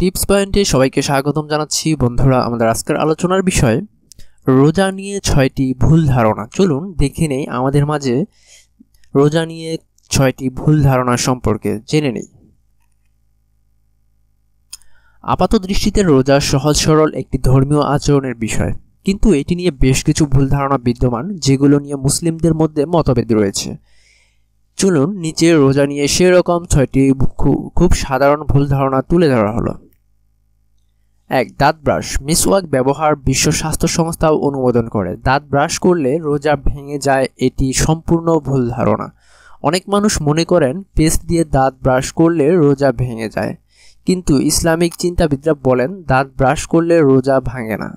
tips পয়েন্টে সবাইকে স্বাগতম জানাচ্ছি বন্ধুরা আমাদের আজকের আলোচনার বিষয় রোজা নিয়ে ছয়টি ভুল ধারণা চলুন দেখে নেই আমাদের মাঝে রোজা নিয়ে ছয়টি ভুল ধারণা সম্পর্কে জেনে নেই আপাত দৃষ্টিতে রোজা সহজ সরল একটি ধর্মীয় আচরণের বিষয় কিন্তু এটি নিয়ে বেশ কিছু ভুল ধারণা বিদ্যমান যেগুলো নিয়ে মুসলিমদের মধ্যে মতভেদ রয়েছে চলুন নিচে রোজা নিয়ে সেরকম ছয়টি খুব সাধারণ ভুল ধারণা তুলে ধরা হলো এক দাঁত ব্রাশ মিসওয়াক ব্যবহার বিশ্ব স্বাস্থ্য সংস্থাও অনুমোদন করে দাঁত ব্রাশ করলে রোজা ভেঙে যায় এটি সম্পূর্ণ ভুল ধারণা অনেক মানুষ মনে করেন পেস্ট দিয়ে দাঁত ব্রাশ করলে রোজা ভেঙে যায় কিন্তু ইসলামিক চিন্তাবিদরা বলেন দাঁত ব্রাশ করলে রোজা ভাঙে না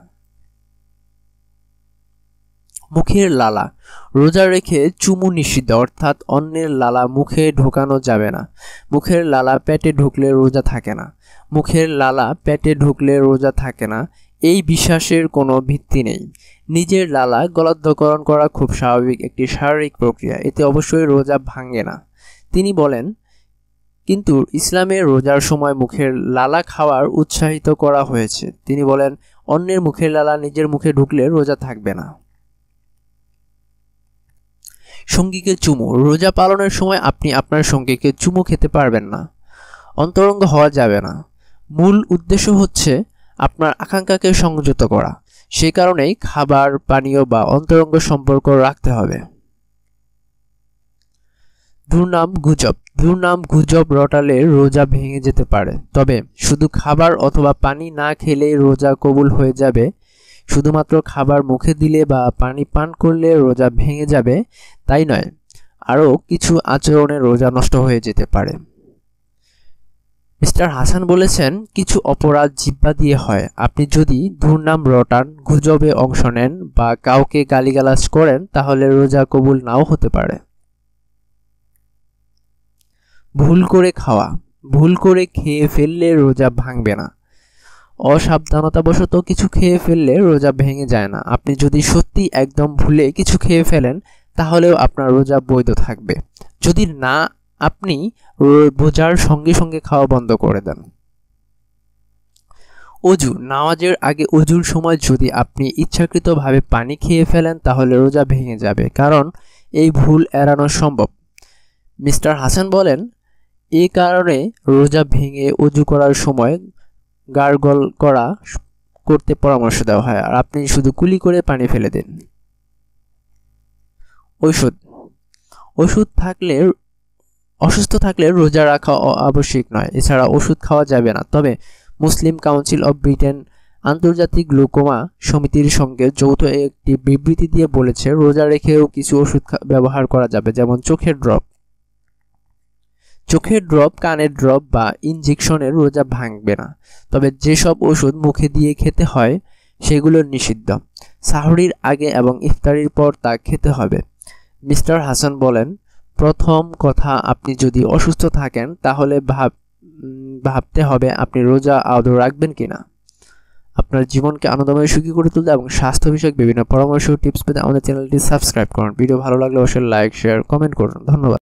মুখের লালা রোজা রেখে চুমু নিষিদ্ধ অর্থাৎ অন্যের লালা মুখে ঢোকানো যাবে না মুখের লালা পেটে ঢুকলে রোজা থাকে না মুখের লালা পেটে ঢুকলে রোজা থাকে না এই বিশ্বাসের কোনো ভিত্তি নেই নিজের লালা গলাধ্যকরণ করা খুব স্বাভাবিক একটি শারীরিক প্রক্রিয়া এতে অবশ্যই রোজা ভাঙে না তিনি বলেন কিন্তু ইসলামের রোজার সময় মুখের লালা খাওয়ার উৎসাহিত করা হয়েছে তিনি বলেন অন্যের মুখের লালা নিজের মুখে ঢুকলে রোজা থাকবে না সঙ্গীকে চুমু রোজা পালনের সময় আপনি আপনার সঙ্গীকে চুমু খেতে পারবেন না অন্তরঙ্গ হওয়া যাবে না মূল উদ্দেশ্য হচ্ছে আপনার আকাঙ্ক্ষাকে সংযত করা সে কারণেই খাবার পানীয় বা অন্তরঙ্গ সম্পর্ক রাখতে হবে দুর্নাম গুজব দুর্নাম গুজব রটালে রোজা ভেঙে যেতে পারে তবে শুধু খাবার অথবা পানি না খেলে রোজা কবুল হয়ে যাবে শুধুমাত্র খাবার মুখে দিলে বা পানি পান করলে রোজা ভেঙে যাবে তাই নয় আরও কিছু আচরণে রোজা নষ্ট হয়ে যেতে পারে মিস্টার হাসান বলেছেন কিছু অপরাধ জিব্বা দিয়ে হয় আপনি যদি দুর্নাম রটান গুজবে অংশ নেন বা কাউকে গালিগালাজ করেন তাহলে রোজা কবুল নাও হতে পারে ভুল করে খাওয়া ভুল করে খেয়ে ফেললে রোজা ভাঙবে না অসাবধানতাবশত কিছু খেয়ে ফেললে রোজা ভেঙে যায় না আপনি যদি সত্যি একদম ভুলে কিছু খেয়ে ফেলেন তাহলেও আপনার রোজা বৈধ থাকবে যদি না আপনি রোজার সঙ্গে সঙ্গে খাওয়া বন্ধ করে দেন অজু নামাজের আগে অজুর সময় যদি আপনি ইচ্ছাকৃতভাবে পানি খেয়ে ফেলেন তাহলে রোজা ভেঙে যাবে কারণ এই ভুল এড়ানো সম্ভব মিস্টার হাসান বলেন এ কারণে রোজা ভেঙে অজু করার সময় গার্গল করা করতে পরামর্শ দেওয়া হয় আর আপনি শুধু কুলি করে পানি ফেলে দেন ওষুধ ওষুধ থাকলে অসুস্থ থাকলে রোজা রাখা আবশ্যিক নয় এছাড়া ওষুধ খাওয়া যাবে না তবে মুসলিম কাউন্সিল অব ব্রিটেন আন্তর্জাতিক গ্লুকোমা সমিতির সঙ্গে যৌথ একটি বিবৃতি দিয়ে বলেছে রোজা রেখেও কিছু ওষুধ ব্যবহার করা যাবে যেমন চোখের ড্রপ চোখের ড্রপ কানের ড্রপ বা ইনজেকশনের রোজা ভাঙবে না তবে যেসব ওষুধ মুখে দিয়ে খেতে হয় সেগুলো নিষিদ্ধ সাহরির আগে এবং ইফতারির পর তা খেতে হবে মিস্টার হাসান বলেন প্রথম কথা আপনি যদি অসুস্থ থাকেন তাহলে ভাব ভাবতে হবে আপনি রোজা আদৌ রাখবেন কি না আপনার জীবনকে আনন্দময় সুখী করে তুলতে এবং স্বাস্থ্য বিষয়ক বিভিন্ন পরামর্শ টিপস পেতে আমাদের চ্যানেলটি সাবস্ক্রাইব করুন ভিডিও ভালো লাগলে অবশ্যই লাইক শেয়ার কমেন্ট করুন ধন্যবাদ